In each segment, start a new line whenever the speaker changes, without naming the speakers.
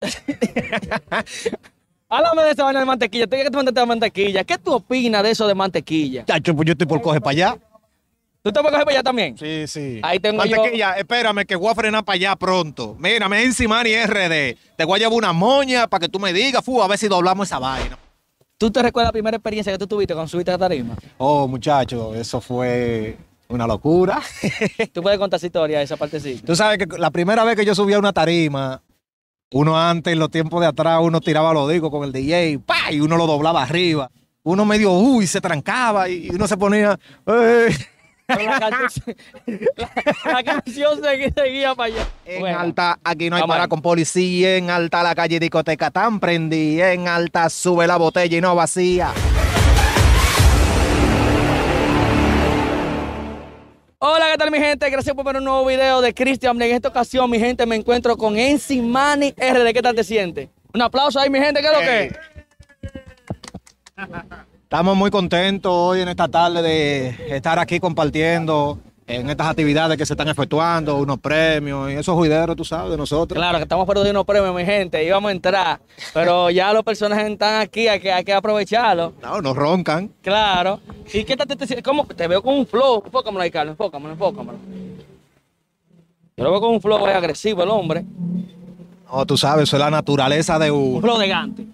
Háblame de esa vaina de mantequilla. Te que te mantequilla. ¿Qué tú opinas de eso de mantequilla?
Chacho, pues yo estoy por coger para allá.
¿Tú te vas coger para allá también? Sí, sí.
Ahí tengo Mantequilla, espérame que voy a frenar para allá pronto. Mira, me Mírame, ni RD. Te voy a llevar una moña para que tú me digas, fu, a ver si doblamos esa vaina. ¿Tú te recuerdas la primera experiencia que tú
tuviste con subiste a la tarima?
Oh, muchacho, eso fue una locura.
tú puedes contar esa historia, esa partecita.
Tú sabes que la primera vez que yo subí a una tarima, uno antes, en los tiempos de atrás, uno tiraba los discos con el DJ, ¡pa! y uno lo doblaba arriba. Uno medio, uy, uh, se trancaba y uno se ponía... ¡Ey!
La canción, seguía, para allá. En
alta, aquí no hay para con policía. En alta, la calle discoteca tan prendida. En alta, sube la botella y no vacía.
mi gente? Gracias por ver un nuevo video de Christian. En esta ocasión, mi gente, me encuentro con R De ¿Qué tal te sientes? Un aplauso ahí, mi gente. ¿Qué es lo que? Estamos
muy contentos hoy en esta tarde de estar aquí compartiendo en estas actividades que se están efectuando, unos premios y esos juideros, tú sabes, de nosotros. Claro, que
estamos perdiendo unos premios, mi gente, íbamos a entrar, pero ya los personajes están aquí, hay que, hay que aprovecharlo. No, nos roncan. Claro. ¿Y qué te, te, cómo? te veo con un flow? Enfócamelo ahí, Carlos, enfócamelo, enfócamelo. Yo lo veo con un flow agresivo el hombre.
No, tú sabes, eso es la naturaleza de un... Un
flow de gante.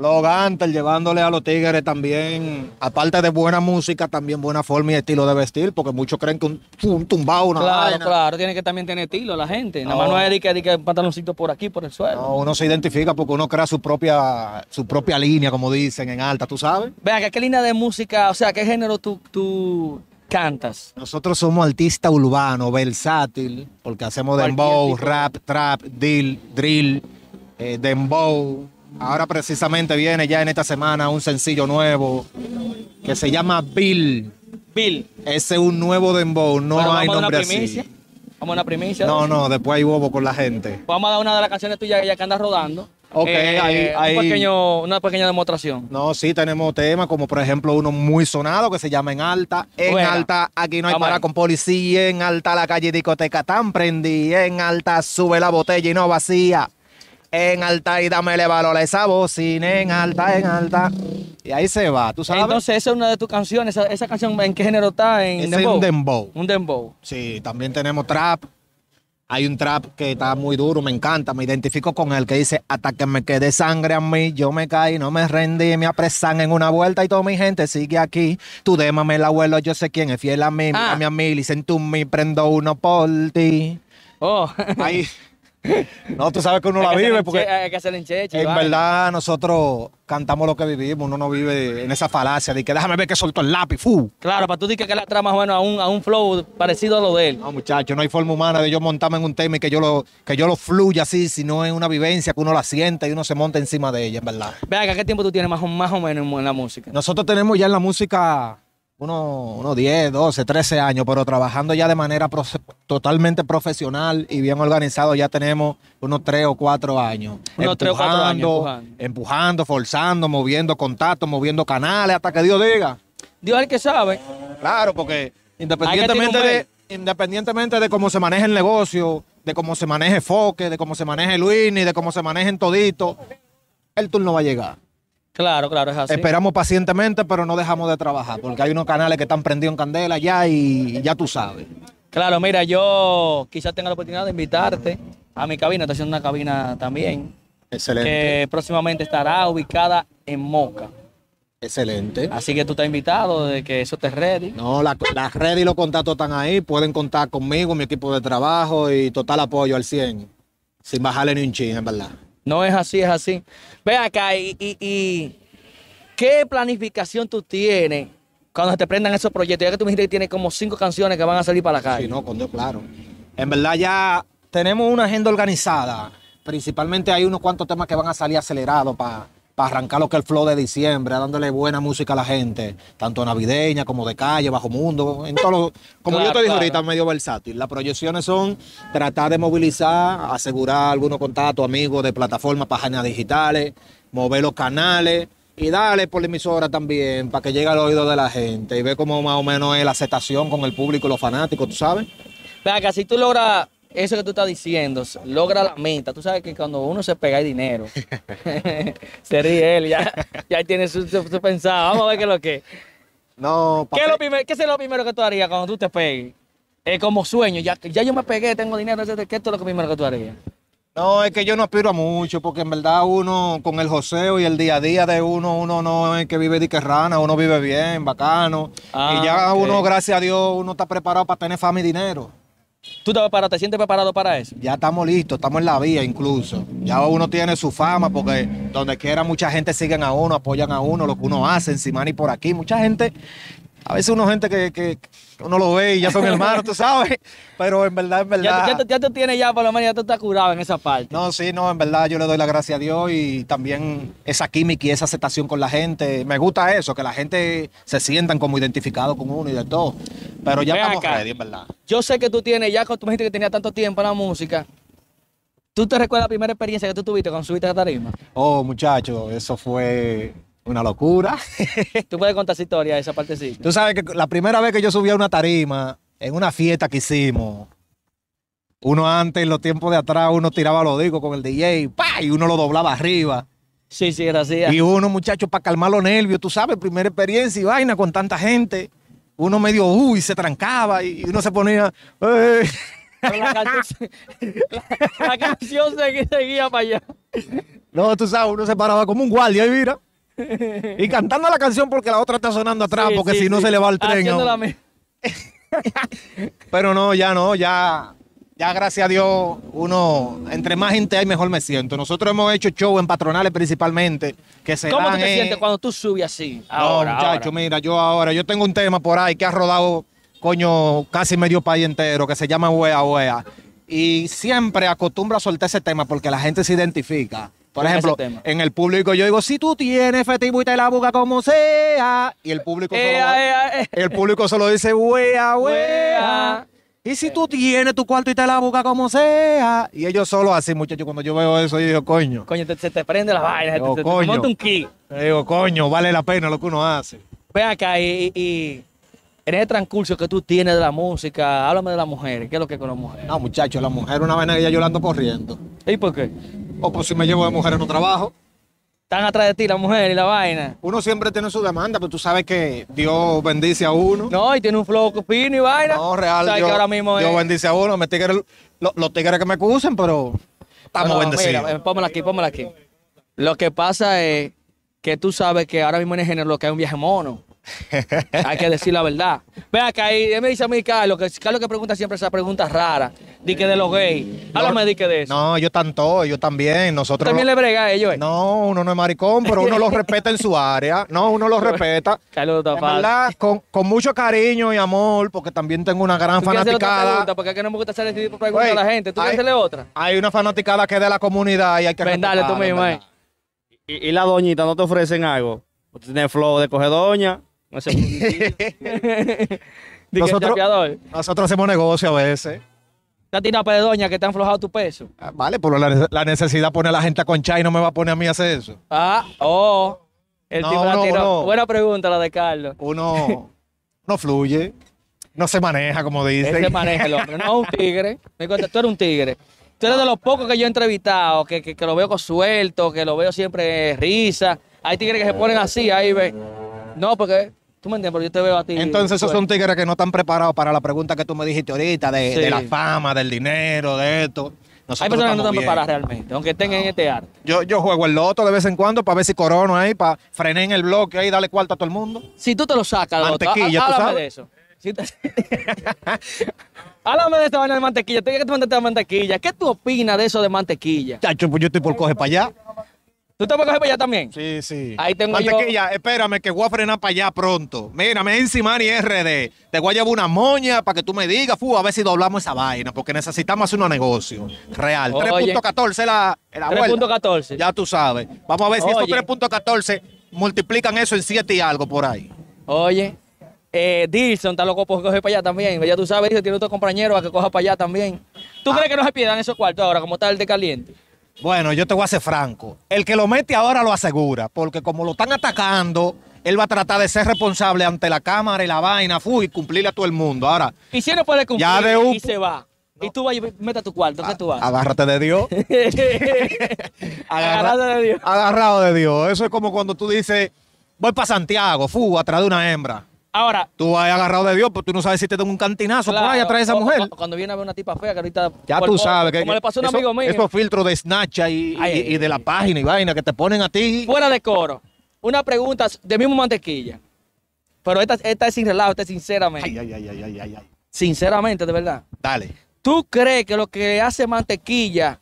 Los Gantel llevándole a los Tigres también,
aparte de buena música, también buena forma y estilo de vestir, porque muchos creen que un, tumbao... tumbado una Claro, claro,
tiene que también tener estilo la gente. Nada más no es de que, de que pantaloncito por aquí, por el suelo.
No, uno se identifica porque uno crea su propia, su propia línea, como dicen, en alta, ¿tú sabes?
Vea, ¿qué línea de música, o sea, qué género tú, tú cantas? Nosotros somos artistas urbanos,
versátil, porque hacemos dembow, rap, trap, deal, drill, eh, dembow Ahora precisamente viene ya en esta semana un sencillo nuevo que se llama Bill. Bill. Ese es un nuevo dembow, no hay vamos a una primicia.
Vamos a una primicia. No, no,
después hay bobo con la gente.
Vamos a dar una de las canciones tuyas ya que andas rodando. Ok, eh, ahí. una pequeña demostración.
No, sí, tenemos temas como por ejemplo uno muy sonado que se llama En Alta. En Alta, aquí no hay para con policía. En Alta, la calle discoteca tan prendida. En Alta, sube la botella y no vacía en alta y le valor a esa bocina, en alta, en alta. Y ahí se va, tú sabes. Entonces,
esa es una de tus canciones. Esa, canción, ¿en qué género está? En un dembow. Un dembow. Sí, también
tenemos trap. Hay un trap que está muy duro, me encanta, me identifico con él, que dice, hasta que me quede sangre a mí, yo me caí, no me rendí, me apresan en una vuelta y toda mi gente sigue aquí. Tú démame el abuelo, yo sé quién es fiel a mí, a ah. mi a tú me prendo uno por ti.
Oh. Ahí.
No, tú sabes que uno la vive porque... Hay
que hacer encheche. En
verdad, nosotros cantamos lo que vivimos. Uno no vive en esa falacia de que déjame ver que soltó el lápiz. Fu.
Claro, para tú dices que la trama bueno a un, a un flow parecido a lo de él. No,
muchachos, no hay forma humana de yo montarme en un tema y que yo lo, que yo lo fluya así, si no es una vivencia que uno la sienta y uno se monta encima de ella, en verdad.
Venga, ¿qué tiempo tú tienes más o menos en la música?
Nosotros tenemos ya en la música unos uno 10, 12, 13 años, pero trabajando ya de manera totalmente profesional y bien organizado, ya tenemos unos 3 o 4 años. Unos empujando, 3 o 4 años. Empujando. forzando, moviendo contactos, moviendo canales, hasta que Dios diga. Dios es el que sabe. Claro, porque independientemente de, independientemente de cómo se maneje el negocio, de cómo se maneje Foque, de cómo se maneje Luini, de cómo se manejen todito, el turno va a llegar.
Claro, claro, es así. Esperamos
pacientemente, pero no dejamos de trabajar, porque hay unos canales que están prendidos en candela ya y ya tú sabes.
Claro, mira, yo quizás tenga la oportunidad de invitarte a mi cabina, estoy haciendo una cabina también. Excelente. Que próximamente estará ubicada en Moca.
Excelente.
Así que tú estás invitado de que eso te ready. No, las la ready y los contactos están ahí, pueden contar conmigo,
mi equipo de trabajo y total apoyo al 100, sin bajarle ni un ching, en verdad.
No es así, es así. Ve acá y, ¿qué planificación tú tienes cuando te prendan esos proyectos? Ya que tú me dijiste que tienes como cinco canciones que van a salir para la calle. Sí, no, con Dios, claro.
En verdad ya tenemos una agenda organizada. Principalmente hay unos cuantos temas que van a salir acelerados para para arrancar lo que es el flow de diciembre, dándole buena música a la gente, tanto navideña como de calle, bajo mundo, en todo como yo te dije ahorita, medio versátil. Las proyecciones son tratar de movilizar, asegurar algunos contactos, amigos de plataformas, páginas digitales, mover los canales y darle por la emisora también para que llegue al oído de la gente y ve cómo más o menos es la aceptación con el público y los fanáticos, ¿tú sabes?
que si tú logras eso que tú estás diciendo, logra la meta. Tú sabes que cuando uno se pega hay dinero. se ríe él, ya, ya tiene su, pensado. Vamos a ver qué es lo que. No, ¿Qué, es lo ¿Qué es lo primero que tú harías cuando tú te pegues? como sueño, ya, ya yo me pegué, tengo dinero, ¿Qué es lo primero que tú harías?
No, es que yo no aspiro a mucho, porque en verdad uno con el joseo y el día a día de uno, uno no es que vive de rana, uno vive bien, bacano. y ah, ya uno, gracias a Dios, uno está preparado para tener fama y dinero. ¿Tú te, te sientes preparado para eso? Ya estamos listos, estamos en la vía incluso. Ya uno tiene su fama porque donde quiera mucha gente sigue a uno, apoyan a uno, lo que uno hace, encima y por aquí. Mucha gente, a veces uno gente que, uno lo ve y ya son hermanos, tú sabes. Pero en verdad, en verdad. Ya, ya,
ya te tienes ya, por lo menos ya tú estás curado en esa parte. No, sí, no, en verdad yo le doy la gracia
a Dios y también esa química y esa aceptación con la gente. Me gusta eso, que la gente se sientan como identificado con uno y de todo. Pero ya estamos ready, en verdad. Yo
sé que tú tienes, ya cuando tú me dijiste que tenía tanto tiempo en la música, ¿tú te recuerdas la primera experiencia que tú tuviste cuando subiste a la tarima?
Oh, muchacho, eso fue una locura.
tú puedes contar esa historia, esa partecita.
Tú sabes que la primera vez que yo subí a una tarima, en una fiesta que hicimos, uno antes, en los tiempos de atrás, uno tiraba los discos con el DJ, ¡pa! y uno lo doblaba arriba.
Sí, sí, gracias. Y
uno, muchacho, para calmar los nervios, tú sabes, primera experiencia y vaina con tanta gente uno medio, uy, uh, se trancaba y uno se ponía...
La, canción, seguía, para allá.
No, tú sabes, uno se paraba como un guardia y mira. Y cantando la canción porque la otra está sonando atrás, porque si no se le va el tren. Pero no, ya no, ya ya gracias a Dios, uno, entre más gente hay, mejor me siento. Nosotros hemos hecho show en patronales principalmente. Que se ¿Cómo te sientes
cuando tú subes así? Ahora, no, muchacho,
mira, yo ahora, yo tengo un tema por ahí que ha rodado, coño, casi medio país entero, que se llama Wea Wea. Y siempre acostumbro a soltar ese tema porque la gente se identifica. Por ejemplo, en el público yo digo, si tú tienes efectivo y te la busca como sea. Y el público, solo, el público solo dice, wea,
wea.
Y si tú tienes tu cuarto y te la buscas como sea. Y ellos solo así, muchachos. Cuando yo veo eso, yo digo, coño. Coño,
se te prende la vaina. te, te, monta
un Digo, coño, vale la pena lo que uno hace.
Ve acá y, en ese transcurso que tú tienes de la música, háblame de las mujeres. ¿Qué es lo que es con las mujeres?
No, muchachos, la mujer una vaina que ya yo ando corriendo. ¿Y por qué? O pues si me llevo de mujer un trabajo
están atrás de ti la mujer y la vaina. Uno siempre tiene su demanda, pero tú sabes que
Dios bendice a uno. No, y tiene un flow fino y vaina. No, real. Dios, que ahora mismo bendice a uno. Me los tigres que me acusen, pero
estamos bendecidos. Eh, mira, aquí, póngala aquí. Lo que pasa es que tú sabes que ahora mismo en el género lo que hay un viaje mono. Hay que decir la verdad. vea que ahí me dice a mí, Carlos, que Carlos que pregunta siempre esas preguntas raras. Di que de los gays. Háblame,
di que de eso. No, yo tanto, yo también. Nosotros. También le brega ellos. Eh. No, uno no es maricón, pero uno los respeta en su área. No, uno los respeta. Carlos te con, con, mucho cariño y amor, porque también tengo una gran ¿Tú fanaticada. Otra pregunta? no
me gusta hacer este tipo preguntas a la gente. ¿Tú hay, otra?
Hay una fanaticada que es de la comunidad y hay que dale tú mismo, eh.
y, la doñita, ¿no te ofrecen algo? tiene tienes flow de coger doña. nosotros,
nosotros hacemos negocio a veces.
Tatina Pedoña, que te han flojado tu peso. Ah, vale,
pero la, necesidad pone a la gente a conchar y no me va a poner a mí a hacer eso.
Ah, oh. El tipo la Buena pregunta la de Carlos. Uno
no fluye, no se maneja, como dice. se maneja el hombre,
no es un tigre. Me cuenta, tú eres un tigre. Tú eres de los pocos que yo he entrevistado, que, lo veo con suelto, que lo veo siempre risa. Hay tigres que se ponen así, ahí ve. No, porque ¿Tú me entiendes? Pero yo te veo a ti. Entonces, esos son
tigres que no están preparados para la pregunta que tú me dijiste ahorita, de, la
fama, del dinero, de esto. Hay personas que no están preparadas realmente, aunque estén en este arte. Yo,
yo juego el loto de vez en cuando para ver si corono ahí, para frenar en el bloque ahí, darle cuarto a todo el mundo. Si tú te lo sacas, Mantequilla, de eso.
Háblame de esta vaina de mantequilla. tienes que te a mantequilla. ¿Qué tú opinas de eso de mantequilla?
Chacho, pues yo estoy por coger para allá.
¿Tú te vas a coger para allá también? Sí, sí. Ahí tengo que. espérame que voy a frenar para allá pronto.
Mira, me ni RD. Te voy a llevar una moña para que tú me digas, a ver si doblamos esa vaina, porque necesitamos hacer un negocio Real. 3.14
la, la 3.14. Ya
tú sabes. Vamos a ver si estos 3.14 multiplican eso en 7 y algo por ahí.
Oye, eh, Dilson está loco por coger para allá también. Ya tú sabes, dice, tiene otro compañero a que coja para allá también. ¿Tú ah. crees que no se pierdan esos cuartos ahora, como está el de caliente?
Bueno, yo te voy a ser franco. El que lo mete ahora lo asegura, porque como lo están atacando, él va a tratar de ser responsable ante la cámara y la vaina, fu, y cumplirle a todo el mundo. Ahora.
Y si no puede cumplir, ya de y se va. Y tú vas y mete tu cuarto, ¿qué tú vas?
Agárrate de Dios.
Agárrate
de Dios. Agarrado de Dios. Eso es como cuando tú dices, voy para Santiago, fu, atrás de una hembra. Ahora. Tú has agarrado de Dios, pero pues tú no sabes si te tengo un cantinazo por ahí atrás esa mujer.
Cuando viene a ver una tipa fea que ahorita. Ya tú sabes que. Como le pasó a un amigo mío. Esos
filtros de Snapchat y, de la página y vaina que te ponen a ti. Fuera de coro.
Una pregunta de mismo mantequilla. Pero esta, es sin relajo, esta es sinceramente. Sinceramente, de verdad. Dale. ¿Tú crees que lo que hace mantequilla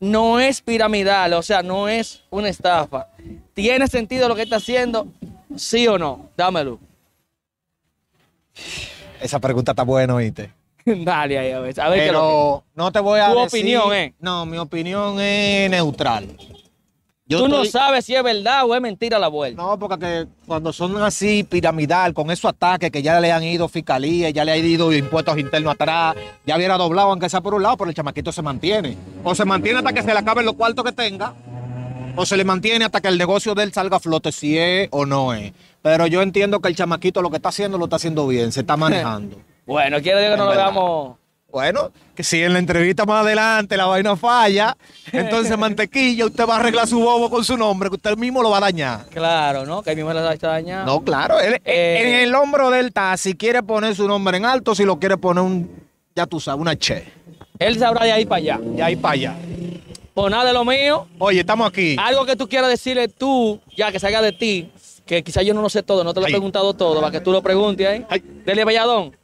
no es piramidal? O sea, no es una estafa. ¿Tiene sentido lo que está haciendo? ¿Sí o no? Dámelo.
Esa pregunta está buena, oíste.
Dale ahí, a ver.
A ver Pero no te voy a tu opinión eh. No, mi opinión es neutral. Yo Tú no sabes si es verdad o es mentira la vuelta. No, porque cuando son así piramidal, con esos ataques que ya le han ido fiscalía, ya le han ido impuestos internos atrás, ya hubiera doblado aunque sea por un lado, pero el chamaquito se mantiene. O se mantiene hasta que se le acaben los cuartos que tenga, o se le mantiene hasta que el negocio de él salga a flote, si es o no es. Pero yo entiendo que el chamaquito lo que está haciendo lo está haciendo bien, se está manejando.
bueno, quiero decir que no lo veamos. Bueno,
que si en la entrevista más adelante la vaina falla, entonces mantequilla, usted va a arreglar su bobo con su nombre, que usted mismo lo va a dañar.
Claro, ¿no? Que él mismo lo está dañando. No, claro. Eh,
en el hombro delta Si quiere poner su nombre en alto, si lo quiere poner un, ya tú sabes, una che.
Él sabrá de ahí para allá. De ahí para allá. O pues nada de lo mío. Oye, estamos aquí. Algo que tú quieras decirle tú, ya que salga de ti, que quizás yo no lo sé todo, no te lo he preguntado todo, para que tú lo preguntes ahí. Dele Valladón.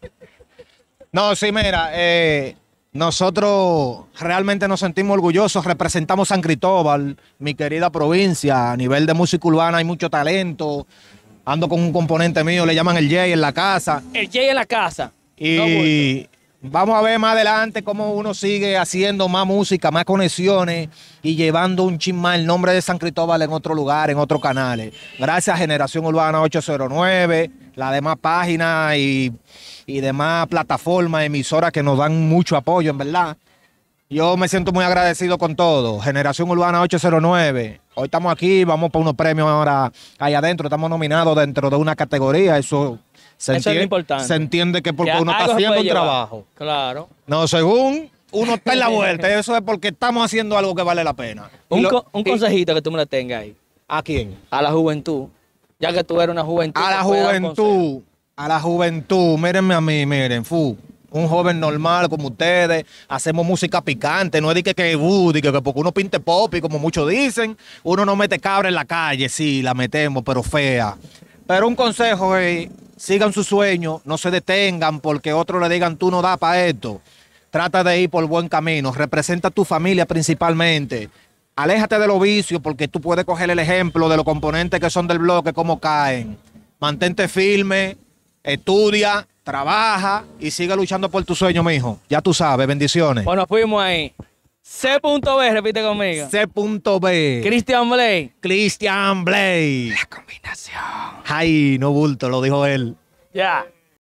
No, sí, mira, eh, nosotros realmente nos sentimos orgullosos, representamos San Cristóbal, mi querida provincia, a nivel de música urbana hay mucho talento, ando con un componente mío, le llaman el Jay en la casa.
El Jay en la casa.
Y Vamos a ver más adelante cómo uno sigue haciendo más música, más conexiones y llevando un chin el nombre de San Cristóbal en otro lugar, en otros canales. Gracias a Generación Urbana 809, las demás páginas y, y demás plataformas, emisoras que nos dan mucho apoyo, en verdad. Yo me siento muy agradecido con todo. Generación Urbana 809. Hoy estamos aquí, vamos por unos premios ahora ahí adentro. Estamos nominados dentro de una categoría. Eso se entiende, importante. Se entiende que porque uno está haciendo un trabajo. Claro. No, según uno está en la vuelta. Eso es porque estamos haciendo algo que vale la pena. Un, consejito
que tú me lo tengas ahí. ¿A quién? A la juventud. Ya que tú eres una juventud. A la juventud.
A la juventud. Mírenme a mí, miren. Fu. Un joven normal como ustedes, hacemos música picante, no es de que, que, uh, que, porque uno pinte pop y como muchos dicen, uno no mete cabra en la calle, sí, la metemos, pero fea. Pero un consejo es, sigan su sueño, no se detengan porque otros le digan tú no da para esto. Trata de ir por buen camino, representa a tu familia principalmente. Aléjate de los vicios porque tú puedes coger el ejemplo de los componentes que son del bloque, cómo caen. Mantente firme, estudia, trabaja y sigue luchando por tu sueño, mijo. Ya tú sabes, bendiciones. Bueno,
fuimos ahí.
C.B, repite conmigo. C.B. Christian Blay. Christian Blay. La
combinación.
Ay, no bulto, lo dijo él.
Ya.